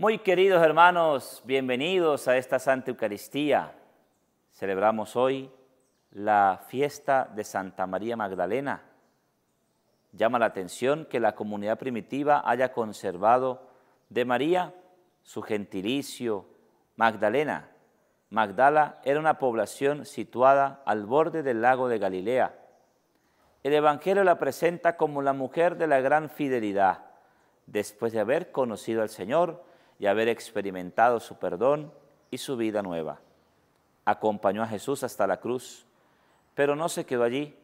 Muy queridos hermanos, bienvenidos a esta Santa Eucaristía. Celebramos hoy la fiesta de Santa María Magdalena. Llama la atención que la comunidad primitiva haya conservado de María su gentilicio Magdalena. Magdala era una población situada al borde del lago de Galilea. El Evangelio la presenta como la mujer de la gran fidelidad. Después de haber conocido al Señor, y haber experimentado su perdón y su vida nueva. Acompañó a Jesús hasta la cruz, pero no se quedó allí.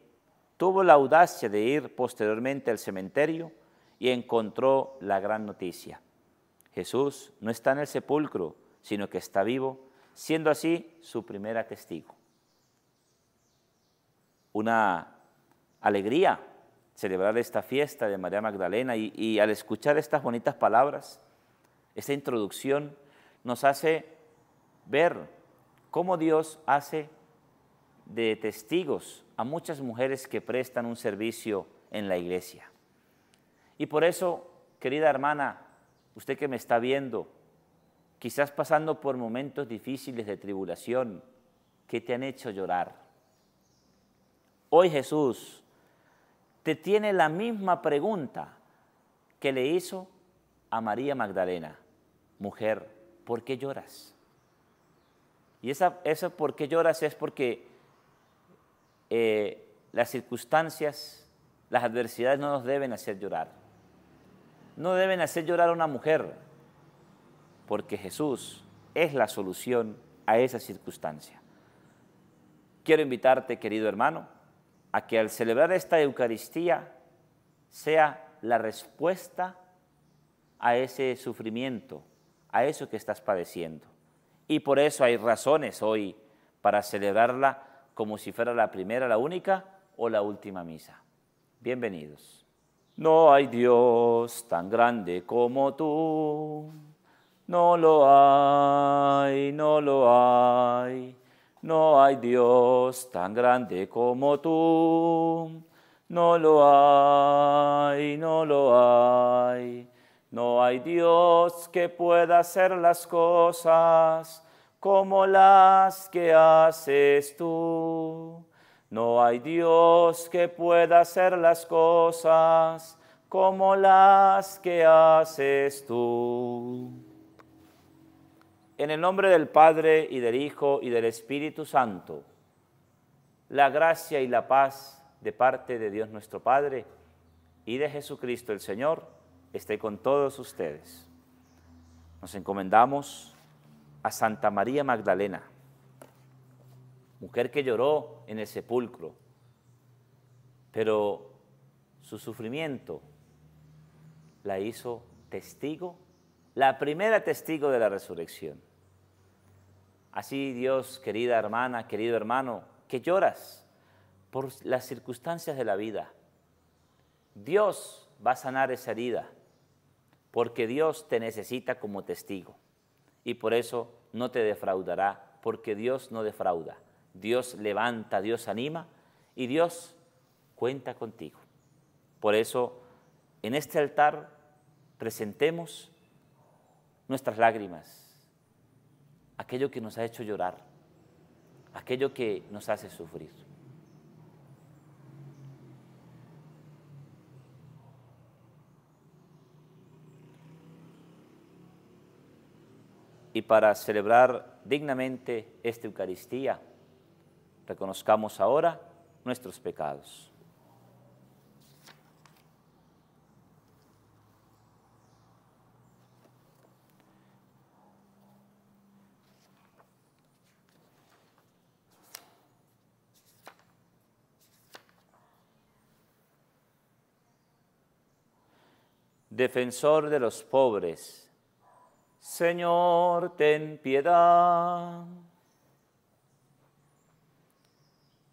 Tuvo la audacia de ir posteriormente al cementerio y encontró la gran noticia. Jesús no está en el sepulcro, sino que está vivo, siendo así su primera testigo. Una alegría celebrar esta fiesta de María Magdalena y, y al escuchar estas bonitas palabras, esta introducción nos hace ver cómo Dios hace de testigos a muchas mujeres que prestan un servicio en la iglesia. Y por eso, querida hermana, usted que me está viendo, quizás pasando por momentos difíciles de tribulación que te han hecho llorar. Hoy Jesús te tiene la misma pregunta que le hizo a María Magdalena mujer, ¿por qué lloras? Y esa, por qué lloras es porque eh, las circunstancias, las adversidades no nos deben hacer llorar. No deben hacer llorar a una mujer, porque Jesús es la solución a esa circunstancia. Quiero invitarte, querido hermano, a que al celebrar esta Eucaristía sea la respuesta a ese sufrimiento a eso que estás padeciendo. Y por eso hay razones hoy para celebrarla como si fuera la primera, la única o la última misa. Bienvenidos. No hay Dios tan grande como tú. No lo hay, no lo hay. No hay Dios tan grande como tú. No lo hay, no lo hay. No hay Dios que pueda hacer las cosas como las que haces tú. No hay Dios que pueda hacer las cosas como las que haces tú. En el nombre del Padre y del Hijo y del Espíritu Santo, la gracia y la paz de parte de Dios nuestro Padre y de Jesucristo el Señor esté con todos ustedes. Nos encomendamos a Santa María Magdalena, mujer que lloró en el sepulcro, pero su sufrimiento la hizo testigo, la primera testigo de la resurrección. Así Dios, querida hermana, querido hermano, que lloras por las circunstancias de la vida. Dios va a sanar esa herida porque Dios te necesita como testigo y por eso no te defraudará, porque Dios no defrauda. Dios levanta, Dios anima y Dios cuenta contigo. Por eso en este altar presentemos nuestras lágrimas, aquello que nos ha hecho llorar, aquello que nos hace sufrir. y para celebrar dignamente esta Eucaristía, reconozcamos ahora nuestros pecados. Defensor de los pobres, Señor, ten piedad.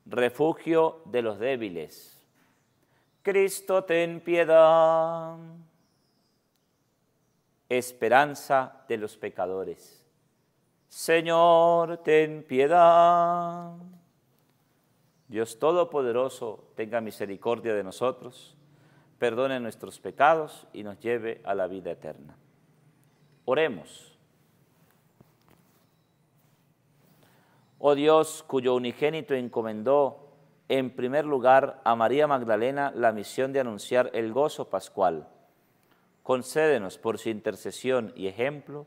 Refugio de los débiles. Cristo, ten piedad. Esperanza de los pecadores. Señor, ten piedad. Dios Todopoderoso, tenga misericordia de nosotros, perdone nuestros pecados y nos lleve a la vida eterna. Oremos. Oh Dios, cuyo unigénito encomendó en primer lugar a María Magdalena la misión de anunciar el gozo pascual, concédenos por su intercesión y ejemplo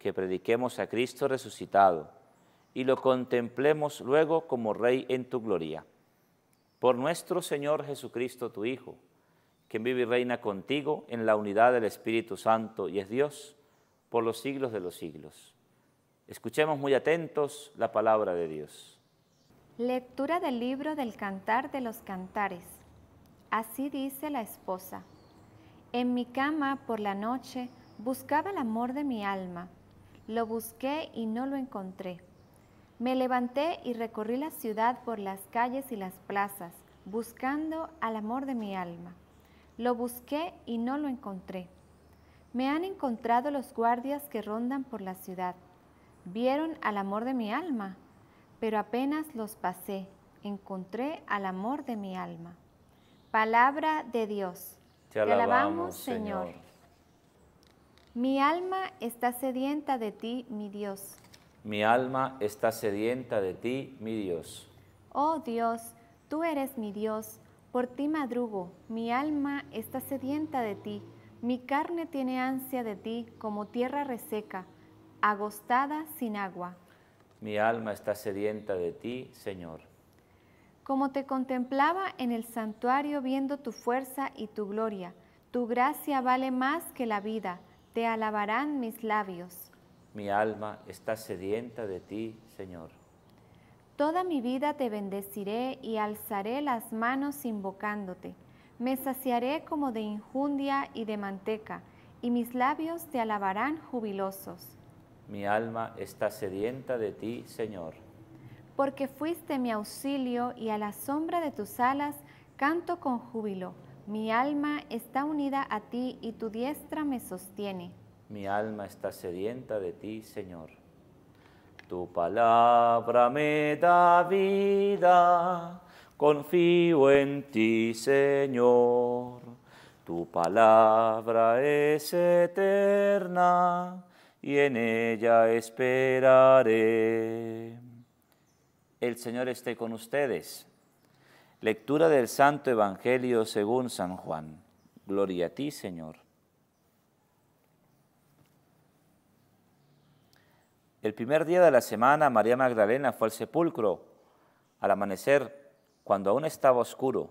que prediquemos a Cristo resucitado y lo contemplemos luego como Rey en tu gloria. Por nuestro Señor Jesucristo, tu Hijo, quien vive y reina contigo en la unidad del Espíritu Santo y es Dios por los siglos de los siglos. Escuchemos muy atentos la palabra de Dios. Lectura del libro del Cantar de los Cantares. Así dice la esposa. En mi cama por la noche buscaba el amor de mi alma. Lo busqué y no lo encontré. Me levanté y recorrí la ciudad por las calles y las plazas, buscando al amor de mi alma. Lo busqué y no lo encontré. Me han encontrado los guardias que rondan por la ciudad. Vieron al amor de mi alma, pero apenas los pasé, encontré al amor de mi alma. Palabra de Dios. Te alabamos, Señor. Mi alma está sedienta de ti, mi Dios. Mi alma está sedienta de ti, mi Dios. Oh Dios, tú eres mi Dios, por ti madrugo, mi alma está sedienta de ti. Mi carne tiene ansia de ti como tierra reseca, agostada sin agua. Mi alma está sedienta de ti, Señor. Como te contemplaba en el santuario viendo tu fuerza y tu gloria, tu gracia vale más que la vida, te alabarán mis labios. Mi alma está sedienta de ti, Señor. Toda mi vida te bendeciré y alzaré las manos invocándote. Me saciaré como de injundia y de manteca, y mis labios te alabarán jubilosos. Mi alma está sedienta de ti, Señor. Porque fuiste mi auxilio y a la sombra de tus alas canto con júbilo. Mi alma está unida a ti y tu diestra me sostiene. Mi alma está sedienta de ti, Señor. Tu palabra me da vida Confío en ti, Señor. Tu palabra es eterna y en ella esperaré. El Señor esté con ustedes. Lectura del Santo Evangelio según San Juan. Gloria a ti, Señor. El primer día de la semana, María Magdalena fue al sepulcro. Al amanecer, cuando aún estaba oscuro,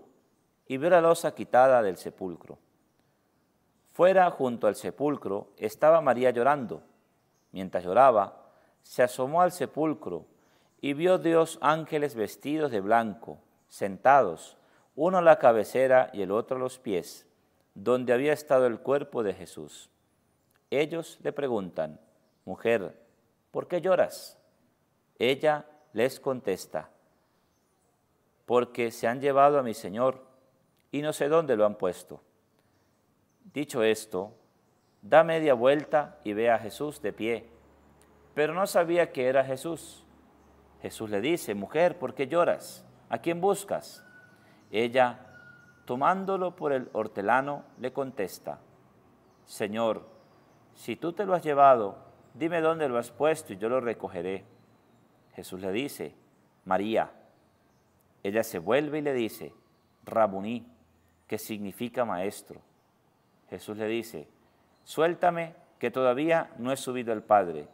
y vio la losa quitada del sepulcro. Fuera junto al sepulcro estaba María llorando. Mientras lloraba, se asomó al sepulcro y vio Dios ángeles vestidos de blanco, sentados, uno a la cabecera y el otro a los pies, donde había estado el cuerpo de Jesús. Ellos le preguntan, Mujer, ¿por qué lloras? Ella les contesta, porque se han llevado a mi señor y no sé dónde lo han puesto. Dicho esto, da media vuelta y ve a Jesús de pie, pero no sabía que era Jesús. Jesús le dice, mujer, ¿por qué lloras? ¿A quién buscas? Ella, tomándolo por el hortelano, le contesta, Señor, si tú te lo has llevado, dime dónde lo has puesto y yo lo recogeré. Jesús le dice, María. Ella se vuelve y le dice, Rabuní, que significa maestro. Jesús le dice, suéltame que todavía no he subido al Padre.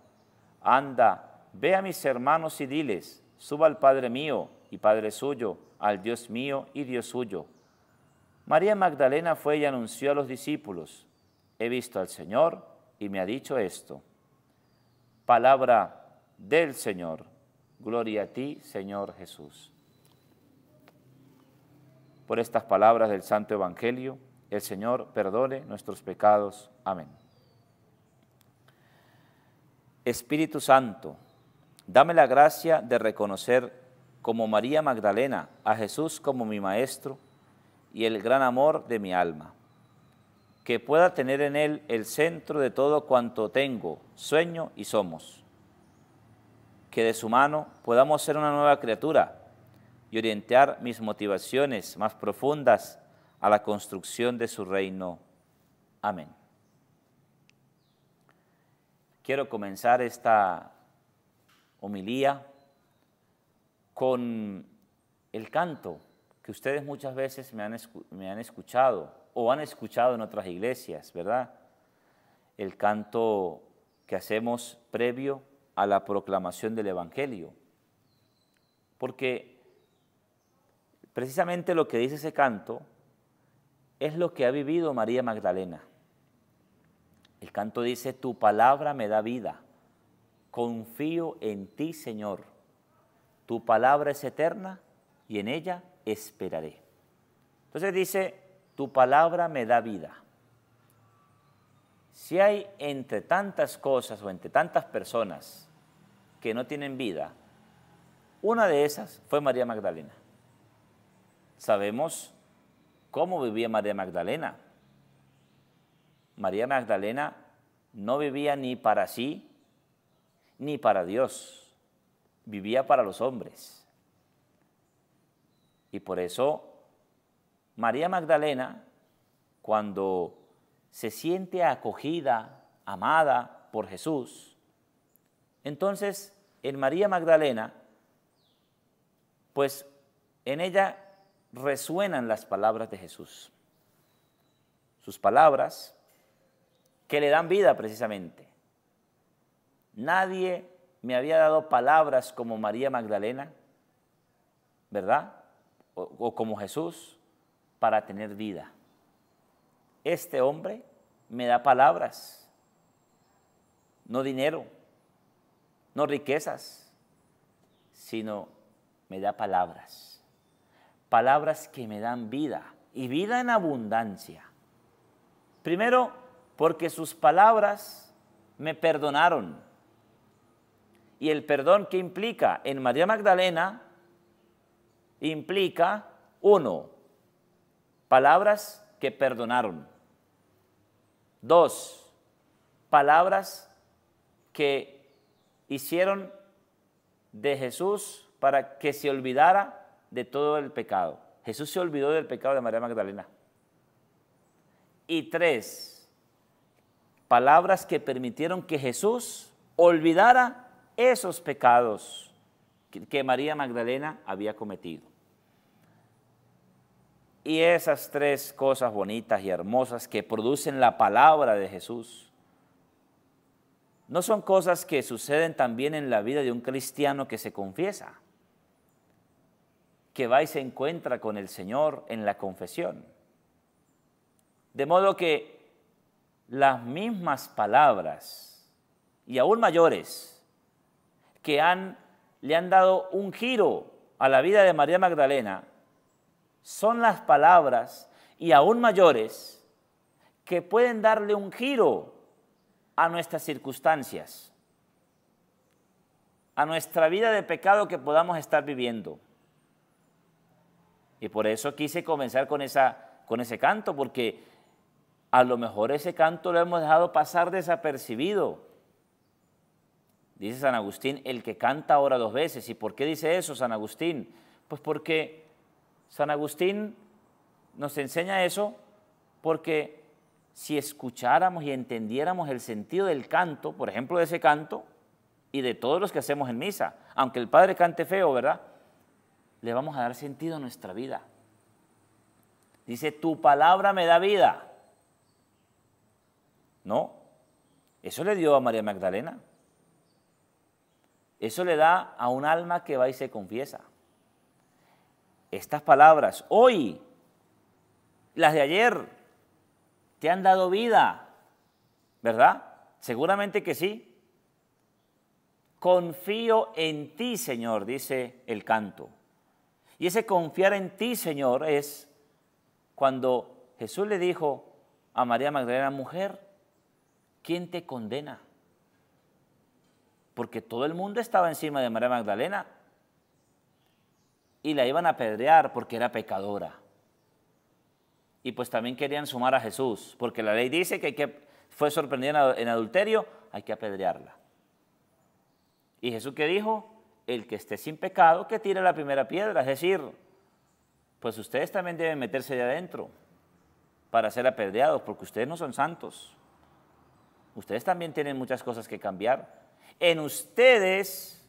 Anda, ve a mis hermanos y diles, suba al Padre mío y Padre suyo, al Dios mío y Dios suyo. María Magdalena fue y anunció a los discípulos, he visto al Señor y me ha dicho esto. Palabra del Señor. Gloria a ti, Señor Jesús. Por estas palabras del Santo Evangelio, el Señor perdone nuestros pecados. Amén. Espíritu Santo, dame la gracia de reconocer como María Magdalena a Jesús como mi Maestro y el gran amor de mi alma, que pueda tener en Él el centro de todo cuanto tengo, sueño y somos, que de su mano podamos ser una nueva criatura, y orientar mis motivaciones más profundas a la construcción de su reino. Amén. Quiero comenzar esta homilía con el canto que ustedes muchas veces me han, escuchado o han escuchado en otras iglesias, ¿verdad? El canto que hacemos previo a la proclamación del Evangelio. Porque Precisamente lo que dice ese canto es lo que ha vivido María Magdalena. El canto dice, tu palabra me da vida, confío en ti Señor, tu palabra es eterna y en ella esperaré. Entonces dice, tu palabra me da vida. Si hay entre tantas cosas o entre tantas personas que no tienen vida, una de esas fue María Magdalena. Sabemos cómo vivía María Magdalena. María Magdalena no vivía ni para sí ni para Dios, vivía para los hombres. Y por eso María Magdalena, cuando se siente acogida, amada por Jesús, entonces en María Magdalena, pues en ella resuenan las palabras de Jesús. Sus palabras que le dan vida precisamente. Nadie me había dado palabras como María Magdalena, ¿verdad? O, como Jesús, para tener vida. Este hombre me da palabras, no dinero, no riquezas, sino me da palabras palabras que me dan vida y vida en abundancia. Primero, porque sus palabras me perdonaron. Y el perdón que implica en María Magdalena implica, uno, palabras que perdonaron. Dos, palabras que hicieron de Jesús para que se olvidara de todo el pecado. Jesús se olvidó del pecado de María Magdalena. Y tres, palabras que permitieron que Jesús olvidara esos pecados que María Magdalena había cometido. Y esas tres cosas bonitas y hermosas que producen la palabra de Jesús, no son cosas que suceden también en la vida de un cristiano que se confiesa que va y se encuentra con el Señor en la confesión. De modo que las mismas palabras, y aún mayores, que han, le han dado un giro a la vida de María Magdalena, son las palabras, y aún mayores, que pueden darle un giro a nuestras circunstancias, a nuestra vida de pecado que podamos estar viviendo. Y por eso quise comenzar con, esa, con ese canto, porque a lo mejor ese canto lo hemos dejado pasar desapercibido. Dice San Agustín, el que canta ahora dos veces. ¿Y por qué dice eso San Agustín? Pues porque San Agustín nos enseña eso porque si escucháramos y entendiéramos el sentido del canto, por ejemplo, de ese canto, y de todos los que hacemos en misa, aunque el padre cante feo, ¿verdad? le vamos a dar sentido a nuestra vida. Dice, tu palabra me da vida. ¿No? Eso le dio a María Magdalena. Eso le da a un alma que va y se confiesa. Estas palabras, hoy, las de ayer, te han dado vida, ¿verdad? Seguramente que sí. Confío en ti, Señor, dice el canto. Y ese confiar en ti, Señor, es cuando Jesús le dijo a María Magdalena, mujer, ¿quién te condena? Porque todo el mundo estaba encima de María Magdalena y la iban a apedrear porque era pecadora. Y pues también querían sumar a Jesús, porque la ley dice que, que fue sorprendida en adulterio, hay que apedrearla. ¿Y Jesús qué dijo? el que esté sin pecado, que tire la primera piedra. Es decir, pues ustedes también deben meterse de adentro para ser apedreados, porque ustedes no son santos. Ustedes también tienen muchas cosas que cambiar. En ustedes,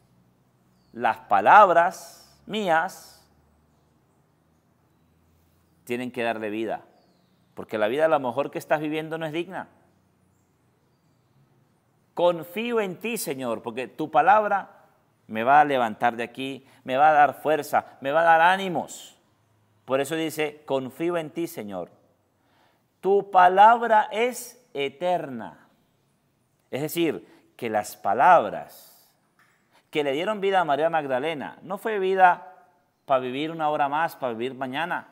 las palabras mías tienen que darle vida, porque la vida a lo mejor que estás viviendo no es digna. Confío en ti, Señor, porque tu palabra me va a levantar de aquí, me va a dar fuerza, me va a dar ánimos. Por eso dice, confío en ti, Señor. Tu palabra es eterna. Es decir, que las palabras que le dieron vida a María Magdalena no fue vida para vivir una hora más, para vivir mañana.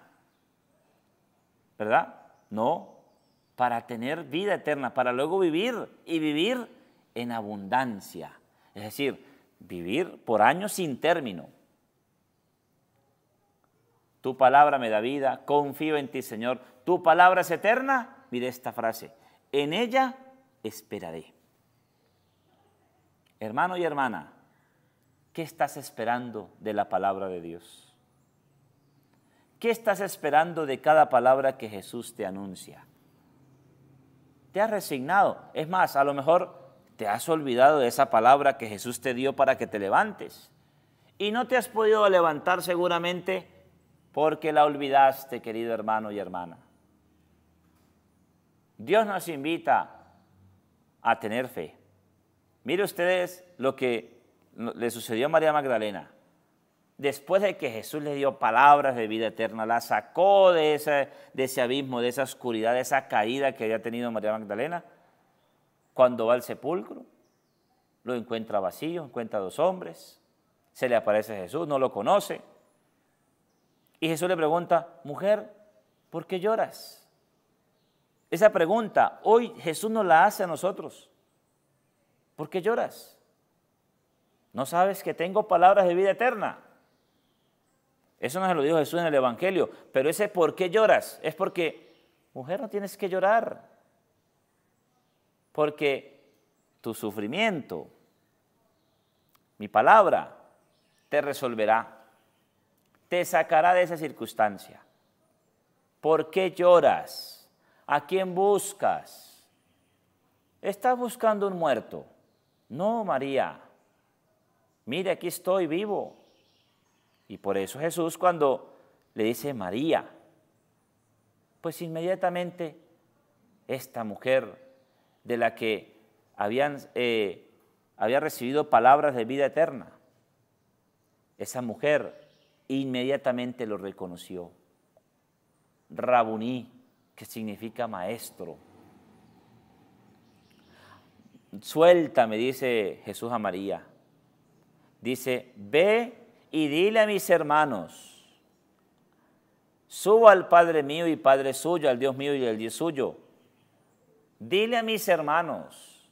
¿Verdad? No, para tener vida eterna, para luego vivir y vivir en abundancia. Es decir, vivir por años sin término. Tu palabra me da vida, confío en ti, Señor. Tu palabra es eterna. Mire esta frase, en ella esperaré. Hermano y hermana, ¿qué estás esperando de la palabra de Dios? ¿Qué estás esperando de cada palabra que Jesús te anuncia? Te has resignado. Es más, a lo mejor te has olvidado de esa palabra que Jesús te dio para que te levantes. Y no te has podido levantar seguramente porque la olvidaste, querido hermano y hermana. Dios nos invita a tener fe. Mire ustedes lo que le sucedió a María Magdalena. Después de que Jesús le dio palabras de vida eterna, la sacó de ese, de ese abismo, de esa oscuridad, de esa caída que había tenido María Magdalena, cuando va al sepulcro, lo encuentra vacío, encuentra a dos hombres, se le aparece Jesús, no lo conoce. Y Jesús le pregunta, mujer, ¿por qué lloras? Esa pregunta hoy Jesús nos la hace a nosotros. ¿Por qué lloras? ¿No sabes que tengo palabras de vida eterna? Eso no se lo dijo Jesús en el Evangelio, pero ese por qué lloras es porque, mujer, no tienes que llorar. Porque tu sufrimiento, mi palabra, te resolverá, te sacará de esa circunstancia. ¿Por qué lloras? ¿A quién buscas? ¿Estás buscando un muerto? No, María. Mire, aquí estoy vivo. Y por eso Jesús cuando le dice María, pues inmediatamente esta mujer de la que habían, eh, había recibido palabras de vida eterna. Esa mujer inmediatamente lo reconoció. Rabuní, que significa maestro. Suelta, me dice Jesús a María. Dice, ve y dile a mis hermanos, suba al Padre mío y Padre suyo, al Dios mío y al Dios suyo Dile a mis hermanos,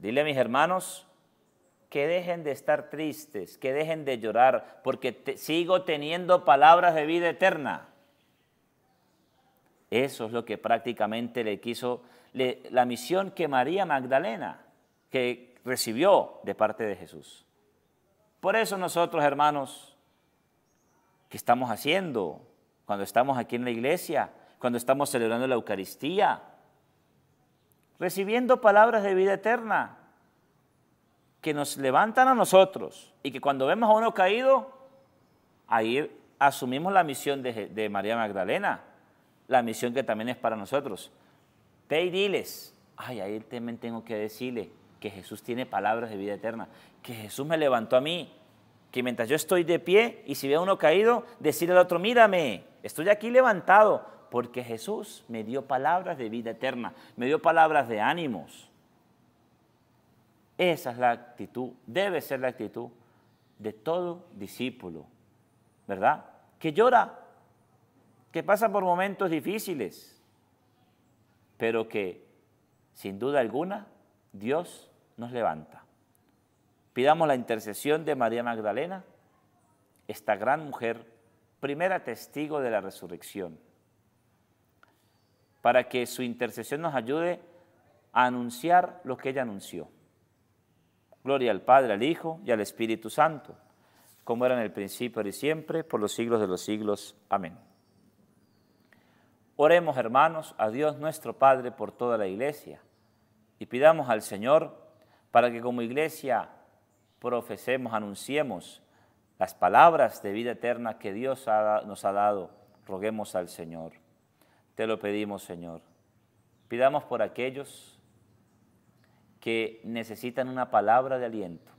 dile a mis hermanos que dejen de estar tristes, que dejen de llorar, porque sigo teniendo palabras de vida eterna. Eso es lo que prácticamente le quiso la misión que María Magdalena, que recibió de parte de Jesús. Por eso nosotros, hermanos, ¿qué estamos haciendo cuando estamos aquí en la iglesia? Cuando estamos celebrando la Eucaristía, recibiendo palabras de vida eterna que nos levantan a nosotros y que cuando vemos a uno caído, ahí asumimos la misión de, María Magdalena, la misión que también es para nosotros. Te y diles, ay, ahí también tengo que decirle que Jesús tiene palabras de vida eterna, que Jesús me levantó a mí, que mientras yo estoy de pie y si veo a uno caído, decirle al otro, mírame, estoy aquí levantado, porque Jesús me dio palabras de vida eterna, me dio palabras de ánimos. Esa es la actitud, debe ser la actitud de todo discípulo, ¿verdad? Que llora, que pasa por momentos difíciles, pero que sin duda alguna Dios nos levanta. Pidamos la intercesión de María Magdalena, esta gran mujer, primera testigo de la resurrección para que su intercesión nos ayude a anunciar lo que ella anunció. Gloria al Padre, al Hijo y al Espíritu Santo, como era en el principio y siempre, por los siglos de los siglos. Amén. Oremos, hermanos, a Dios nuestro Padre por toda la iglesia y pidamos al Señor para que como iglesia profesemos, anunciemos las palabras de vida eterna que Dios nos ha dado. Roguemos al Señor te lo pedimos, Señor. Pidamos por aquellos que necesitan una palabra de aliento,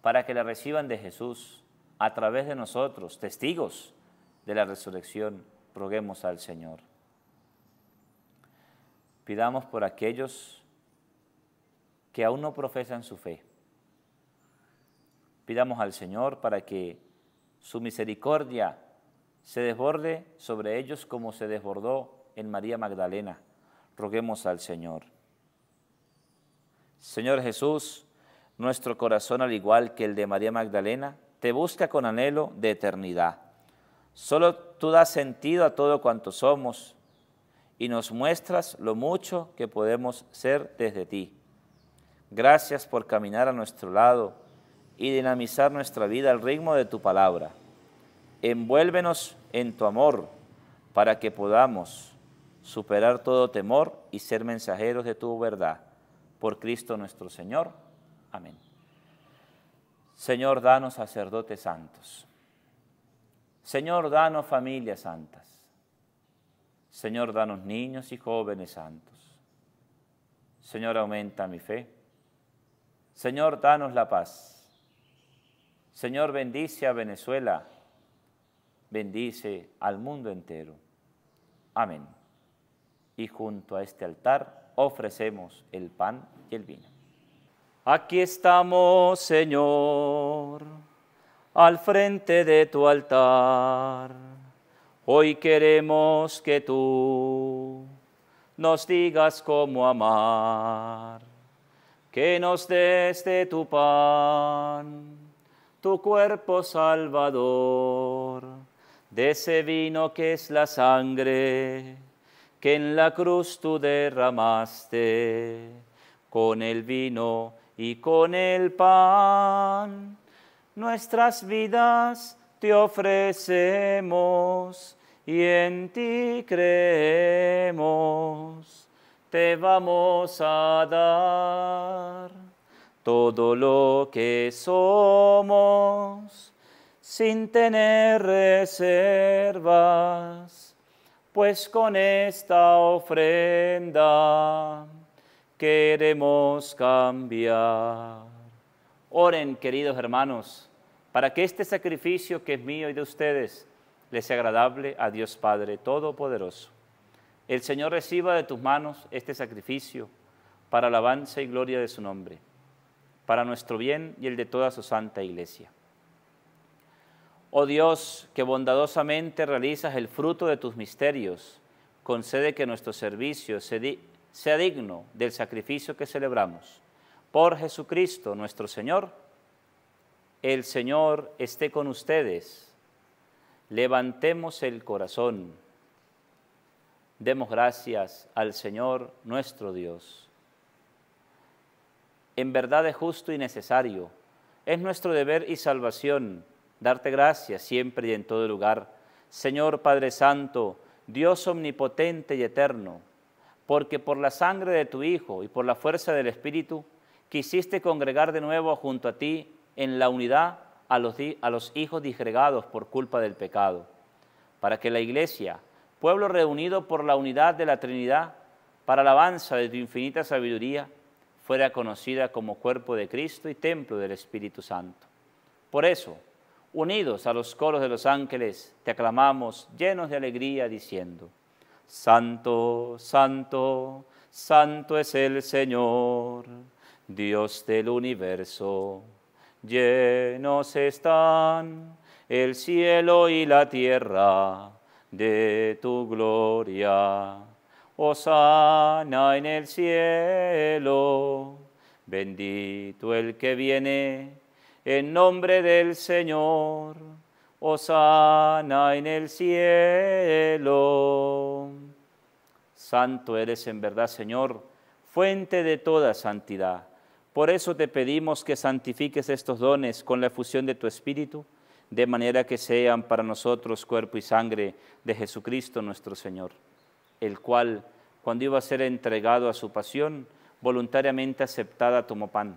para que la reciban de Jesús a través de nosotros, testigos de la resurrección, roguemos al Señor. Pidamos por aquellos que aún no profesan su fe. Pidamos al Señor para que su misericordia se desborde sobre ellos como se desbordó en María Magdalena. Roguemos al Señor. Señor Jesús, nuestro corazón, al igual que el de María Magdalena, te busca con anhelo de eternidad. Solo tú das sentido a todo cuanto somos y nos muestras lo mucho que podemos ser desde ti. Gracias por caminar a nuestro lado y dinamizar nuestra vida al ritmo de tu palabra. Envuélvenos en tu amor para que podamos superar todo temor y ser mensajeros de tu verdad. Por Cristo nuestro Señor. Amén. Señor, danos sacerdotes santos. Señor, danos familias santas. Señor, danos niños y jóvenes santos. Señor, aumenta mi fe. Señor, danos la paz. Señor, bendice a Venezuela bendice al mundo entero. Amén. Y junto a este altar ofrecemos el pan y el vino. Aquí estamos, Señor, al frente de tu altar. Hoy queremos que tú nos digas cómo amar, que nos des de tu pan, tu cuerpo salvador de ese vino que es la sangre que en la cruz tú derramaste, con el vino y con el pan, nuestras vidas te ofrecemos y en ti creemos, te vamos a dar todo lo que somos sin tener reservas, pues con esta ofrenda queremos cambiar. Oren, queridos hermanos, para que este sacrificio que es mío y de ustedes les sea agradable a Dios Padre Todopoderoso. El Señor reciba de tus manos este sacrificio para alabanza y gloria de su nombre, para nuestro bien y el de toda su santa iglesia. Oh Dios, que bondadosamente realizas el fruto de tus misterios, concede que nuestro servicio sea digno del sacrificio que celebramos. Por Jesucristo nuestro Señor, el Señor esté con ustedes. Levantemos el corazón. Demos gracias al Señor nuestro Dios. En verdad es justo y necesario, es nuestro deber y salvación darte gracias siempre y en todo lugar. Señor Padre Santo, Dios omnipotente y eterno, porque por la sangre de tu Hijo y por la fuerza del Espíritu, quisiste congregar de nuevo junto a ti en la unidad a los, a los hijos disgregados por culpa del pecado, para que la Iglesia, pueblo reunido por la unidad de la Trinidad, para alabanza de tu infinita sabiduría, fuera conocida como cuerpo de Cristo y templo del Espíritu Santo. Por eso, unidos a los coros de los ángeles, te aclamamos llenos de alegría, diciendo, Santo, santo, santo es el Señor, Dios del universo. Llenos están el cielo y la tierra de tu gloria. Osana en el cielo, bendito el que viene en nombre del Señor. Osana en el cielo. Santo eres en verdad, Señor, fuente de toda santidad. Por eso te pedimos que santifiques estos dones con la efusión de tu Espíritu, de manera que sean para nosotros cuerpo y sangre de Jesucristo nuestro Señor, el cual, cuando iba a ser entregado a su pasión, voluntariamente aceptada tomó pan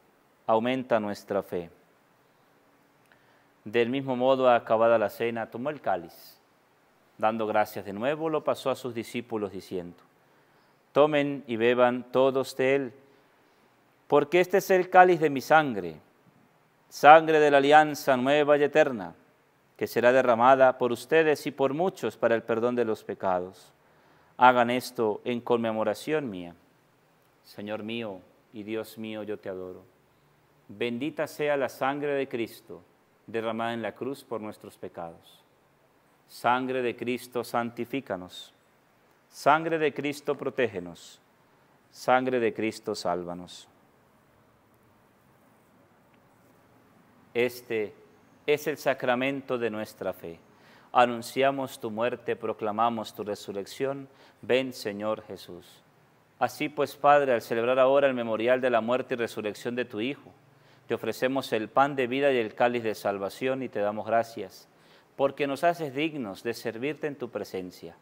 aumenta nuestra fe. Del mismo modo, acabada la cena, tomó el cáliz. Dando gracias de nuevo, lo pasó a sus discípulos diciendo, tomen y beban todos de él, porque este es el cáliz de mi sangre, sangre de la alianza nueva y eterna, que será derramada por ustedes y por muchos para el perdón de los pecados. Hagan esto en conmemoración mía. Señor mío y Dios mío, yo te adoro bendita sea la sangre de Cristo derramada en la cruz por nuestros pecados. Sangre de Cristo, santifícanos. Sangre de Cristo, protégenos. Sangre de Cristo, sálvanos. Este es el sacramento de nuestra fe. Anunciamos tu muerte, proclamamos tu resurrección. Ven, Señor Jesús. Así pues, Padre, al celebrar ahora el memorial de la muerte y resurrección de tu Hijo, te ofrecemos el pan de vida y el cáliz de salvación y te damos gracias, porque nos haces dignos de servirte en tu presencia.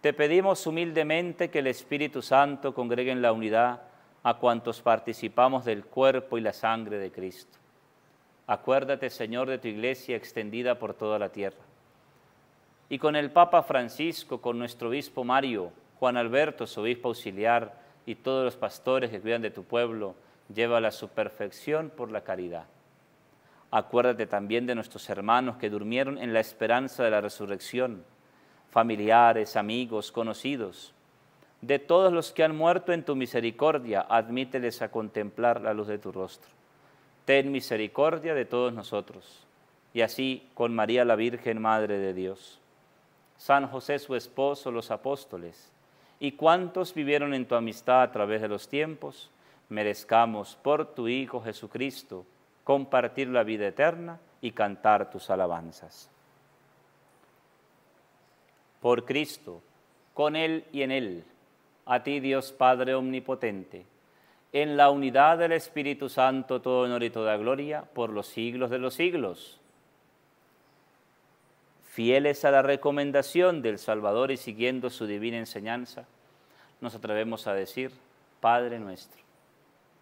Te pedimos humildemente que el Espíritu Santo congregue en la unidad a cuantos participamos del cuerpo y la sangre de Cristo. Acuérdate, Señor, de tu iglesia extendida por toda la tierra. Y con el Papa Francisco, con nuestro obispo Mario, Juan Alberto, su obispo auxiliar, y todos los pastores que cuidan de tu pueblo, llévala a su perfección por la caridad. Acuérdate también de nuestros hermanos que durmieron en la esperanza de la resurrección, familiares, amigos, conocidos. De todos los que han muerto en tu misericordia, admíteles a contemplar la luz de tu rostro. Ten misericordia de todos nosotros. Y así con María la Virgen, Madre de Dios, San José su esposo, los apóstoles, y cuántos vivieron en tu amistad a través de los tiempos, merezcamos por tu Hijo Jesucristo compartir la vida eterna y cantar tus alabanzas. Por Cristo, con Él y en Él, a ti Dios Padre Omnipotente, en la unidad del Espíritu Santo, todo honor y toda gloria, por los siglos de los siglos. Fieles a la recomendación del Salvador y siguiendo su divina enseñanza, nos atrevemos a decir, Padre nuestro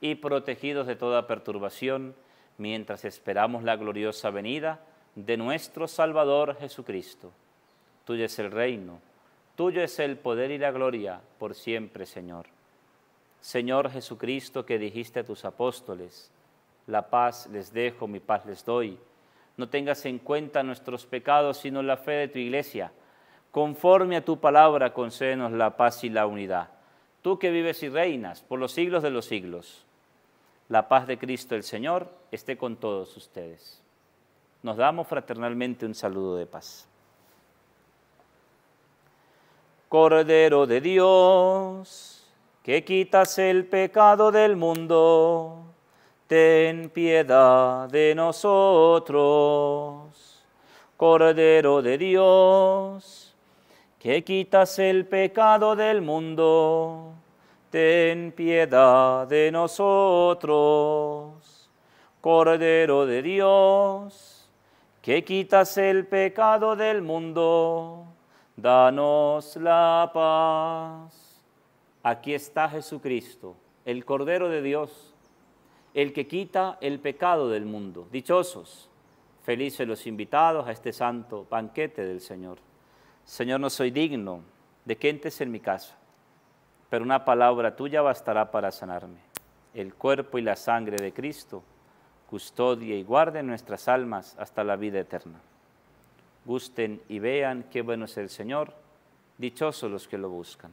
y protegidos de toda perturbación, mientras esperamos la gloriosa venida de nuestro Salvador Jesucristo. Tuyo es el reino, tuyo es el poder y la gloria por siempre, Señor. Señor Jesucristo, que dijiste a tus apóstoles, la paz les dejo, mi paz les doy. No tengas en cuenta nuestros pecados, sino la fe de tu iglesia. Conforme a tu palabra, concédenos la paz y la unidad. Tú que vives y reinas por los siglos de los siglos la paz de Cristo el Señor esté con todos ustedes. Nos damos fraternalmente un saludo de paz. Cordero de Dios, que quitas el pecado del mundo, ten piedad de nosotros. Cordero de Dios, que quitas el pecado del mundo, ten piedad de nosotros. Cordero de Dios, que quitas el pecado del mundo, danos la paz. Aquí está Jesucristo, el Cordero de Dios, el que quita el pecado del mundo. Dichosos, felices los invitados a este santo banquete del Señor. Señor, no soy digno de que entres en mi casa pero una palabra tuya bastará para sanarme. El cuerpo y la sangre de Cristo custodia y guarde nuestras almas hasta la vida eterna. Gusten y vean qué bueno es el Señor, dichosos los que lo buscan.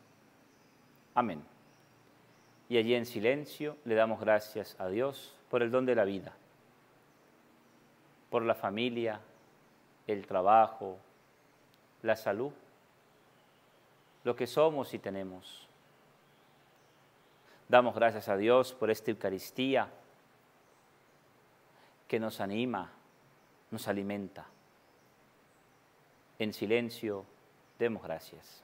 Amén. Y allí en silencio le damos gracias a Dios por el don de la vida, por la familia, el trabajo, la salud, lo que somos y tenemos. Damos gracias a Dios por esta Eucaristía que nos anima, nos alimenta. En silencio, demos gracias.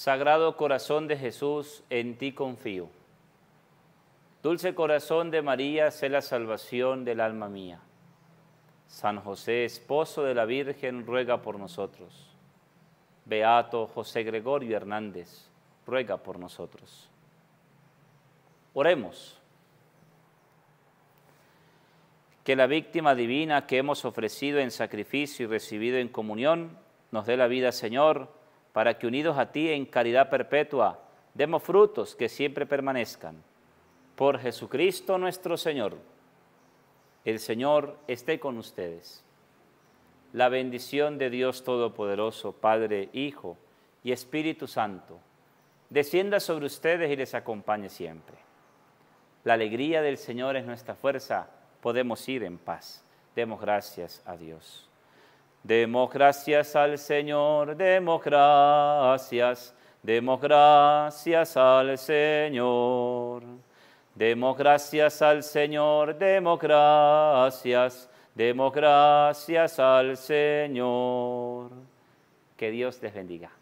Sagrado corazón de Jesús, en ti confío. Dulce corazón de María, sé la salvación del alma mía. San José, esposo de la Virgen, ruega por nosotros. Beato José Gregorio Hernández, ruega por nosotros. Oremos. Que la víctima divina que hemos ofrecido en sacrificio y recibido en comunión nos dé la vida, Señor, para que unidos a ti en caridad perpetua, demos frutos que siempre permanezcan. Por Jesucristo nuestro Señor. El Señor esté con ustedes. La bendición de Dios Todopoderoso, Padre, Hijo y Espíritu Santo, descienda sobre ustedes y les acompañe siempre. La alegría del Señor es nuestra fuerza, podemos ir en paz. Demos gracias a Dios. Demos gracias al Señor, democracias, gracias, demos gracias al Señor. Demos gracias al Señor, democracias, gracias, demos gracias al Señor. Que Dios les bendiga.